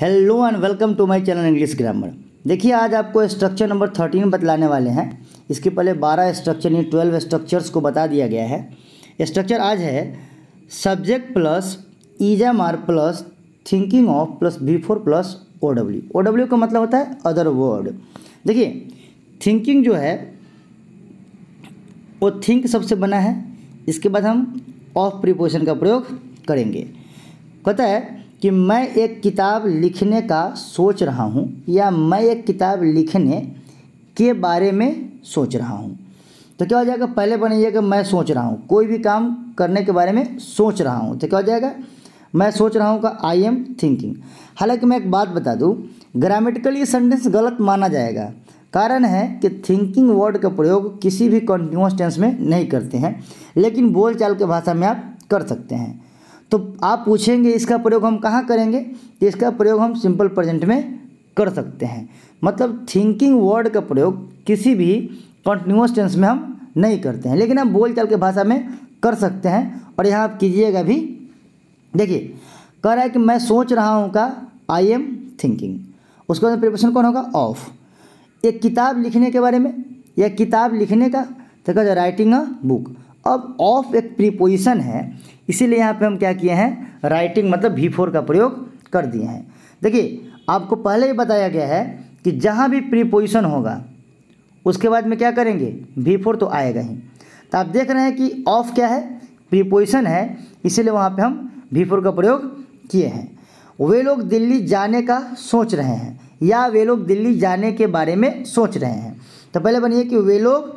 hello and welcome to my channel English grammar देखिए आज आपको स्ट्रक्चर नंबर थर्टीन बतलाने वाले हैं इसके पहले बारह स्ट्रक्चर यानी ट्वेल्व स्ट्रक्चर्स को बता दिया गया है स्ट्रक्चर आज है subject plus is am are plus thinking of plus B four plus O W O W का मतलब होता है अदर वर्ड देखिए थिंकिंग जो है वो थिंक सबसे बना है इसके बाद हम ऑफ प्रिपोजिशन का प्रयोग करेंगे कहता है कि मैं एक किताब लिखने का सोच रहा हूँ या मैं एक किताब लिखने के बारे में सोच रहा हूँ तो क्या हो जाएगा पहले बनाइएगा मैं सोच रहा हूँ कोई भी काम करने के बारे में सोच रहा हूँ तो क्या हो जाएगा मैं सोच रहा हूँ का आई एम थिंकिंग हालांकि मैं एक बात बता दूँ ग्रामेटिकली ये सेंटेंस गलत माना जाएगा कारण है कि थिंकिंग वर्ड का प्रयोग किसी भी कंटिन्यूस टेंस में नहीं करते हैं लेकिन बोलचाल के भाषा में आप कर सकते हैं तो आप पूछेंगे इसका प्रयोग हम कहाँ करेंगे इसका प्रयोग हम सिंपल प्रेजेंट में कर सकते हैं मतलब थिंकिंग वर्ड का प्रयोग किसी भी कंटिन्यूस टेंस में हम नहीं करते हैं लेकिन हम बोल चाल के भाषा में कर सकते हैं और यहाँ आप कीजिएगा भी देखिए कह रहा है कि मैं सोच रहा हूँ का आई एम थिंकिंग उसके बाद प्रिपरेशन कौन होगा ऑफ एक किताब लिखने के बारे में या किताब लिखने का तो कहा राइटिंग अ बुक अब ऑफ एक प्रीपोजिशन है इसीलिए यहाँ पे हम क्या किए हैं राइटिंग मतलब भी फोर का प्रयोग कर दिए हैं देखिए आपको पहले ही बताया गया है कि जहाँ भी प्रीपोजिशन होगा उसके बाद में क्या करेंगे भी फोर तो आएगा ही तो आप देख रहे हैं कि ऑफ क्या है प्रीपोजिशन है इसीलिए वहाँ पे हम भी फोर का प्रयोग किए हैं वे लोग दिल्ली जाने का सोच रहे हैं या वे लोग दिल्ली जाने के बारे में सोच रहे हैं तो पहले बनिए कि वे लोग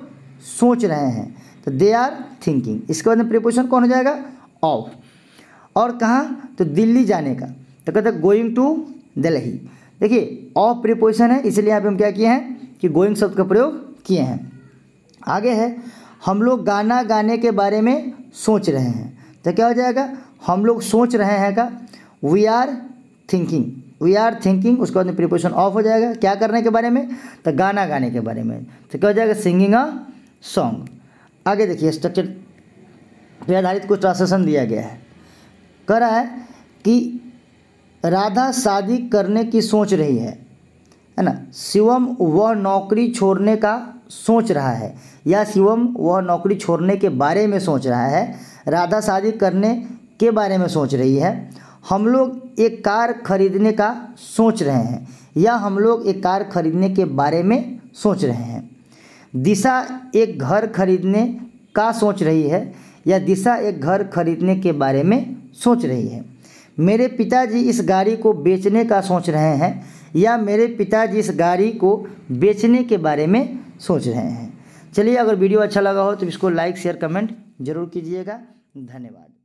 सोच रहे हैं तो दे आर थिंकिंग इसके बाद में प्रिपोजिशन कौन हो जाएगा ऑफ और कहाँ तो दिल्ली जाने का तो कहते हैं गोइंग टू दिल्ली देखिए ऑफ प्रिपोजिशन है इसलिए यहाँ पे हम क्या किए हैं कि गोइंग शब्द का प्रयोग किए हैं आगे है हम लोग गाना गाने के बारे में सोच रहे हैं तो क्या हो जाएगा हम लोग सोच रहे हैं का we are thinking we are thinking उसके बाद में प्रिपोजिशन ऑफ हो जाएगा क्या करने के बारे में तो गाना गाने के बारे में तो क्या हो जाएगा सिंगिंग अ सॉन्ग आगे देखिए स्ट्रक्चर पे आधारित कुछ ट्रांसलेशन दिया गया है कह रहा है कि राधा शादी करने की सोच रही है है ना शिवम वह नौकरी छोड़ने का सोच रहा है या शिवम वह नौकरी छोड़ने के बारे में सोच रहा है राधा शादी करने के बारे में सोच रही है हम लोग एक कार खरीदने का सोच रहे हैं या हम लोग एक कार खरीदने के बारे में सोच रहे हैं दिशा एक घर खरीदने का सोच रही है या दिशा एक घर खरीदने के बारे में सोच रही है मेरे पिताजी इस गाड़ी को बेचने का सोच रहे हैं या मेरे पिताजी इस गाड़ी को बेचने के बारे में सोच रहे हैं चलिए अगर वीडियो अच्छा लगा हो तो इसको लाइक शेयर कमेंट जरूर कीजिएगा धन्यवाद